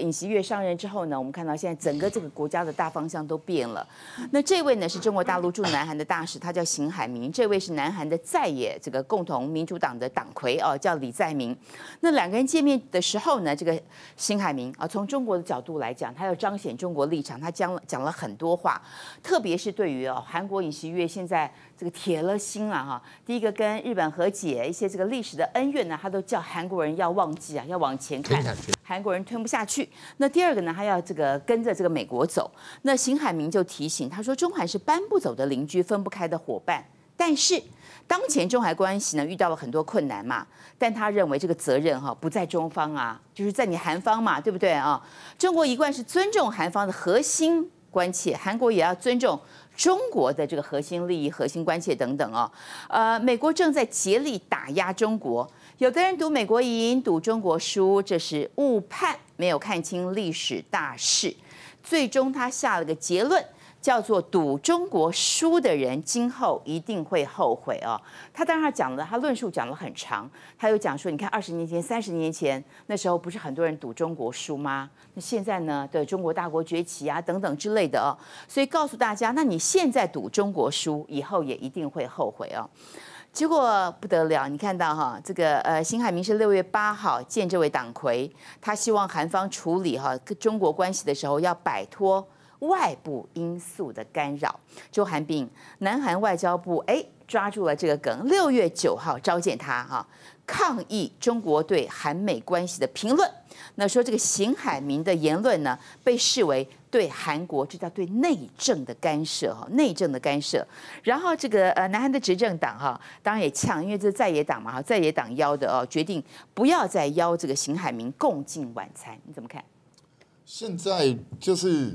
尹锡悦上任之后呢，我们看到现在整个这个国家的大方向都变了。那这位呢是中国大陆驻南韩的大使，他叫邢海明。这位是南韩的在野这个共同民主党的党魁哦，叫李在明。那两个人见面的时候呢，这个邢海明啊，从中国的角度来讲，他要彰显中国立场，他讲讲了很多话，特别是对于哦韩国尹锡悦现在这个铁了心了哈。第一个跟日本和解，一些这个历史的恩怨呢，他都叫韩国人要忘记啊，要往前看。韩国人吞不下去。那第二个呢？他要这个跟着这个美国走。那邢海明就提醒他说：“中韩是搬不走的邻居，分不开的伙伴。但是当前中韩关系呢，遇到了很多困难嘛。但他认为这个责任哈不在中方啊，就是在你韩方嘛，对不对啊？中国一贯是尊重韩方的核心关切，韩国也要尊重中国的这个核心利益、核心关切等等哦，呃，美国正在竭力打压中国，有的人赌美国赢，赌中国输，这是误判。”没有看清历史大势，最终他下了个结论，叫做赌中国输的人今后一定会后悔哦。他当然讲了，他论述讲了很长，他又讲说，你看二十年前、三十年前那时候不是很多人赌中国输吗？那现在呢？对中国大国崛起啊等等之类的哦，所以告诉大家，那你现在赌中国输，以后也一定会后悔哦。结果不得了，你看到哈，这个呃，辛海明是六月八号见这位党魁，他希望韩方处理哈中国关系的时候要摆脱外部因素的干扰。就韩炳，南韩外交部哎抓住了这个梗，六月九号召见他哈。抗议中国对韩美关系的评论，那说这个邢海明的言论呢，被视为对韩国，这叫对内政的干涉哈，内政的干涉。然后这个呃，南韩的执政党哈，当然也呛，因为这在野党嘛哈，在野党邀的哦，决定不要再邀这个邢海明共进晚餐，你怎么看？现在就是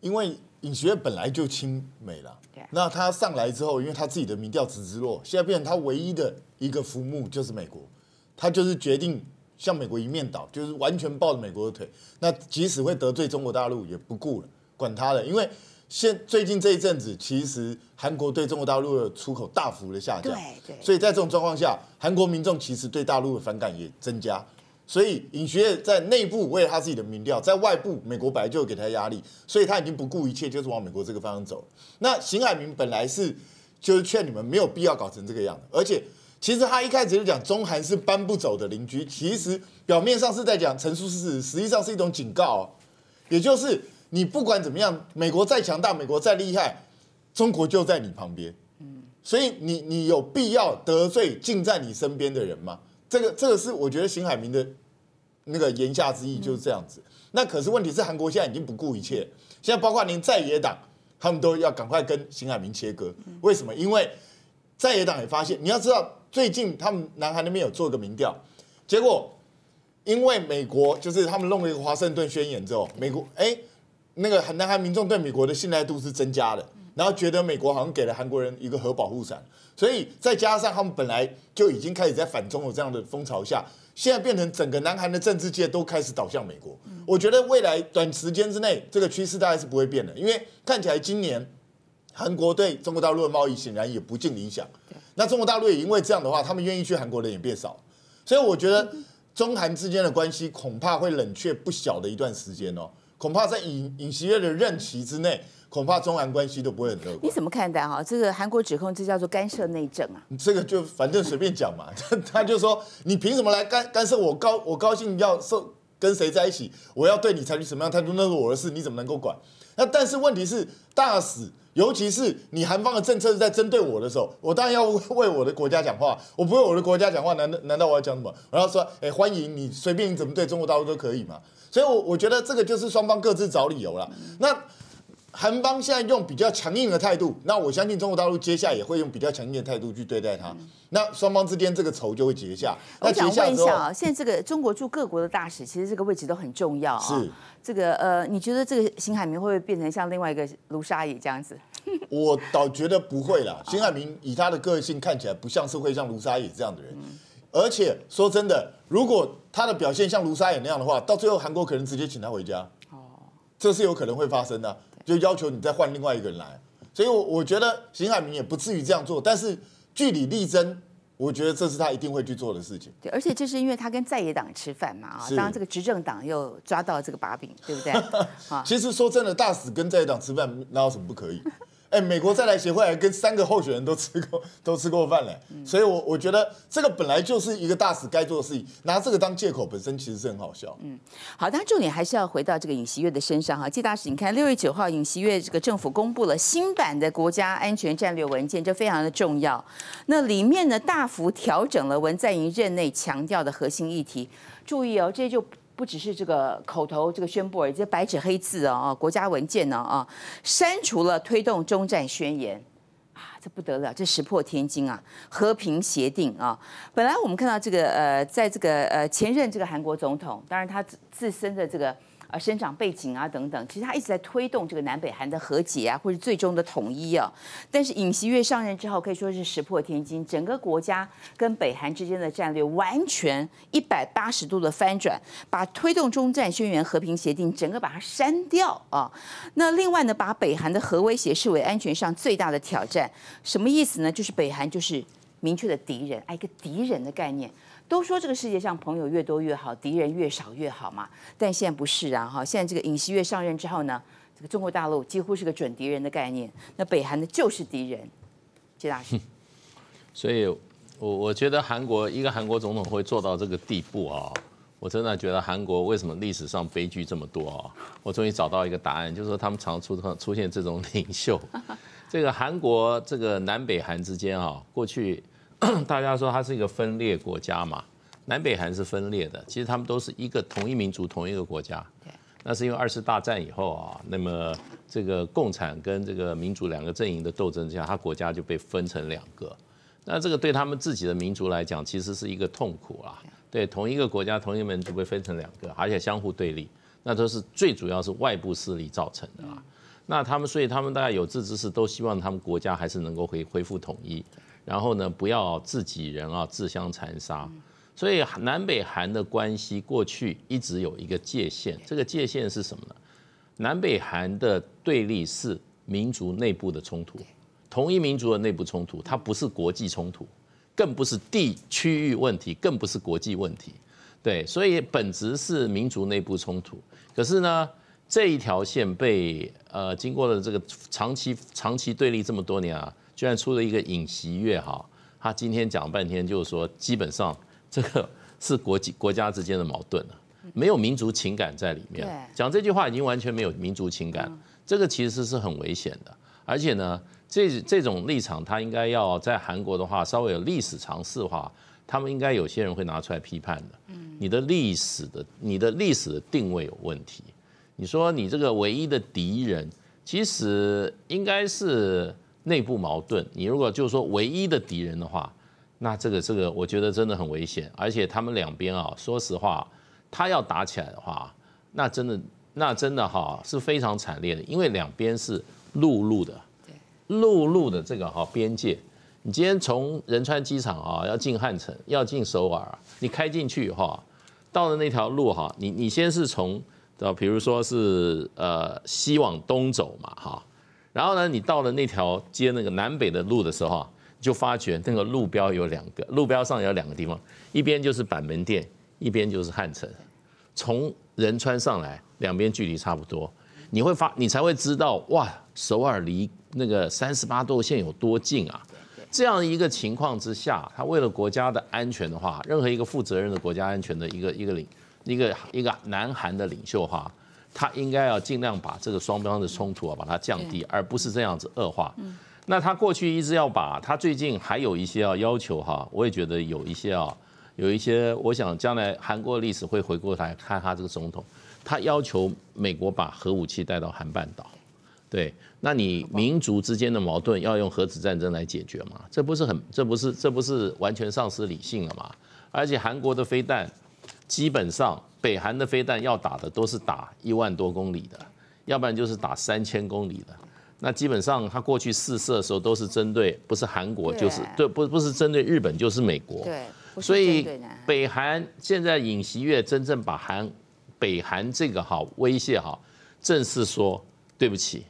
因为。尹学院本来就亲美了，那他上来之后，因为他自己的民调直直落，现在变成他唯一的一个服木就是美国，他就是决定向美国一面倒，就是完全抱着美国的腿。那即使会得罪中国大陆，也不顾了，管他的，因为现最近这一阵子，其实韩国对中国大陆的出口大幅的下降，对，所以在这种状况下，韩国民众其实对大陆的反感也增加。所以尹学在内部为他自己的民调，在外部美国本来就给他压力，所以他已经不顾一切，就是往美国这个方向走。那邢海明本来是，就是劝你们没有必要搞成这个样子。而且其实他一开始就讲中韩是搬不走的邻居，其实表面上是在讲陈述事实，实际上是一种警告，也就是你不管怎么样，美国再强大，美国再厉害，中国就在你旁边。嗯，所以你你有必要得罪近在你身边的人吗？这个这个是我觉得邢海明的。那个言下之意就是这样子，那可是问题是韩国现在已经不顾一切，现在包括您在野党，他们都要赶快跟新海明切割。为什么？因为在野党也发现，你要知道最近他们南海那边有做一个民调，结果因为美国就是他们弄了一个华盛顿宣言之后，美国哎，那个很南海民众对美国的信赖度是增加的，然后觉得美国好像给了韩国人一个核保护伞，所以再加上他们本来就已经开始在反中国这样的风潮下。现在变成整个南韩的政治界都开始倒向美国，我觉得未来短时间之内这个趋势大概是不会变的，因为看起来今年韩国对中国大陆的贸易显然也不尽理想，那中国大陆也因为这样的话，他们愿意去韩国的人也变少，所以我觉得中韩之间的关系恐怕会冷却不小的一段时间哦，恐怕在尹尹锡悦的任期之内。恐怕中韩关系都不会很乐观。你怎么看待哈？这个韩国指控这叫做干涉内政啊？这个就反正随便讲嘛，他就说你凭什么来干干涉我高我高兴要跟谁在一起，我要对你采取什么样态度那是我的事，你怎么能够管？那但是问题是大使，尤其是你韩方的政策是在针对我的时候，我当然要为我的国家讲话。我不为我的国家讲话，难道难道我要讲什么？我要说哎，欢迎你随便你怎么对中国大陆都可以嘛？所以，我我觉得这个就是双方各自找理由了。那。韩邦现在用比较强硬的态度，那我相信中国大陆接下来也会用比较强硬的态度去对待他，那双方之间这个仇就会结下。那想问一下啊，现在这个中国驻各国的大使，其实这个位置都很重要啊。是。这个呃，你觉得这个邢海明会不会变成像另外一个卢沙野这样子？我倒觉得不会啦。邢海明以他的个性看起来不像是会像卢沙野这样的人。而且说真的，如果他的表现像卢沙野那样的话，到最后韩国可能直接请他回家。哦。这是有可能会发生的。就要求你再换另外一个人来，所以，我我觉得邢海明也不至于这样做，但是据理力争，我觉得这是他一定会去做的事情。对，而且就是因为他跟在野党吃饭嘛，啊，当这个执政党又抓到这个把柄，对不对？其实说真的，大使跟在野党吃饭，哪有什么不可以？哎，美国再来协会跟三个候选人都吃过，都吃过饭了，所以我我觉得这个本来就是一个大使该做的事情，拿这个当借口本身其实是很好笑。嗯，好，但重点还是要回到这个尹锡月的身上哈，季大使，你看六月九号尹锡月这个政府公布了新版的国家安全战略文件，这非常的重要，那里面呢大幅调整了文在寅任内强调的核心议题，注意哦，这就。不只是这个口头这个宣布，而已，这白纸黑字啊啊，国家文件呢啊，删除了推动中战宣言，啊，这不得了，这石破天惊啊，和平协定啊，本来我们看到这个呃，在这个呃前任这个韩国总统，当然他自身的这个。啊，生长背景啊，等等，其实他一直在推动这个南北韩的和解啊，或者最终的统一啊。但是尹锡悦上任之后，可以说是石破天惊，整个国家跟北韩之间的战略完全一百八十度的翻转，把推动中战宣言和平协定整个把它删掉啊。那另外呢，把北韩的核威胁视为安全上最大的挑战，什么意思呢？就是北韩就是明确的敌人，啊，一个敌人的概念。都说这个世界上朋友越多越好，敌人越少越好嘛，但现在不是啊哈！现在这个尹锡月上任之后呢，这个中国大陆几乎是个准敌人的概念，那北韩的就是敌人。谢大师，所以我我觉得韩国一个韩国总统会做到这个地步啊，我真的觉得韩国为什么历史上悲剧这么多啊？我终于找到一个答案，就是说他们常出出现这种领袖，这个韩国这个南北韩之间啊，过去。大家说它是一个分裂国家嘛？南北韩是分裂的，其实他们都是一个同一民族、同一个国家。那是因为二次大战以后啊，那么这个共产跟这个民主两个阵营的斗争之下，他国家就被分成两个。那这个对他们自己的民族来讲，其实是一个痛苦啊。对，同一个国家、同一个民族被分成两个，而且相互对立，那都是最主要是外部势力造成的啊。那他们所以他们大概有志之士都希望他们国家还是能够恢恢复统一。然后呢，不要自己人啊，自相残杀。所以南北韩的关系过去一直有一个界限，这个界限是什么呢？南北韩的对立是民族内部的冲突，同一民族的内部冲突，它不是国际冲突，更不是地区域问题，更不是国际问题，对。所以本质是民族内部冲突。可是呢，这一条线被呃经过了这个长期长期对立这么多年啊。居然出了一个尹锡悦哈，他今天讲半天就是说，基本上这个是国际国家之间的矛盾了，没有民族情感在里面。讲这句话已经完全没有民族情感，这个其实是很危险的。而且呢，这这种立场，他应该要在韩国的话，稍微有历史常识的话，他们应该有些人会拿出来批判的。你的历史的你的历史的定位有问题。你说你这个唯一的敌人，其实应该是。内部矛盾，你如果就是说唯一的敌人的话，那这个这个我觉得真的很危险。而且他们两边啊，说实话，他要打起来的话，那真的那真的哈是非常惨烈的，因为两边是陆路的，陆路的这个哈边界。你今天从仁川机场啊要进汉城，要进首尔，你开进去哈，到了那条路哈，你你先是从，比如说是呃西往东走嘛哈。然后呢，你到了那条街那个南北的路的时候啊，就发觉那个路标有两个，路标上有两个地方，一边就是板门店，一边就是汉城。从仁川上来，两边距离差不多，你会发你才会知道哇，首尔离那个三十八度线有多近啊！这样一个情况之下，他为了国家的安全的话，任何一个负责任的国家安全的一个一个领一个一个南韩的领袖哈。他应该要尽量把这个双方的冲突啊，把它降低，而不是这样子恶化。那他过去一直要把他最近还有一些要要求哈，我也觉得有一些啊，有一些，我想将来韩国历史会回过来看他这个总统，他要求美国把核武器带到韩半岛，对，那你民族之间的矛盾要用核子战争来解决吗？这不是很，这不是，这不是完全丧失理性了吗？而且韩国的飞弹。基本上，北韩的飞弹要打的都是打一万多公里的，要不然就是打三千公里的。那基本上，他过去试射的时候都是针对，不是韩国，就是对不不是针对日本，就是美国。对，所以北韩现在尹锡月真正把韩，北韩这个哈威胁哈，正式说对不起，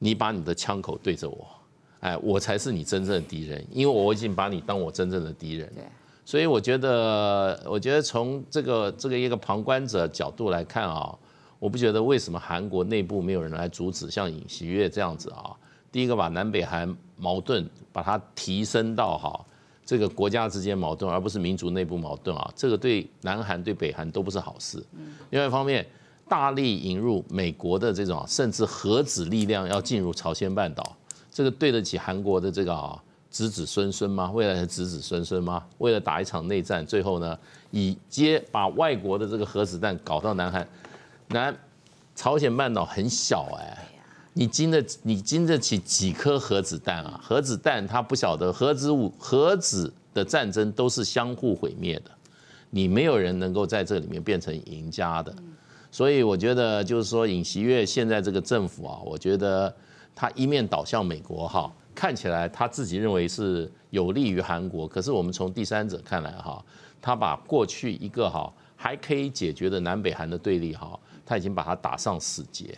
你把你的枪口对着我，哎，我才是你真正的敌人，因为我已经把你当我真正的敌人。对。所以我觉得，我觉得从这个这个一个旁观者角度来看啊，我不觉得为什么韩国内部没有人来阻止像尹喜悦这样子啊。第一个把南北韩矛盾把它提升到哈这个国家之间矛盾，而不是民族内部矛盾啊，这个对南韩对北韩都不是好事。另外一方面，大力引入美国的这种甚至核子力量要进入朝鲜半岛，这个对得起韩国的这个啊。子子孙孙吗？未来的子子孙孙吗？为了打一场内战，最后呢，以接把外国的这个核子弹搞到南韩，南朝鲜半岛很小哎，你经得你经得起几颗核子弹啊？核子弹他不晓得核子武核子的战争都是相互毁灭的，你没有人能够在这里面变成赢家的。所以我觉得就是说尹锡月现在这个政府啊，我觉得他一面倒向美国哈。看起来他自己认为是有利于韩国，可是我们从第三者看来哈，他把过去一个哈还可以解决的南北韩的对立哈，他已经把它打上死结。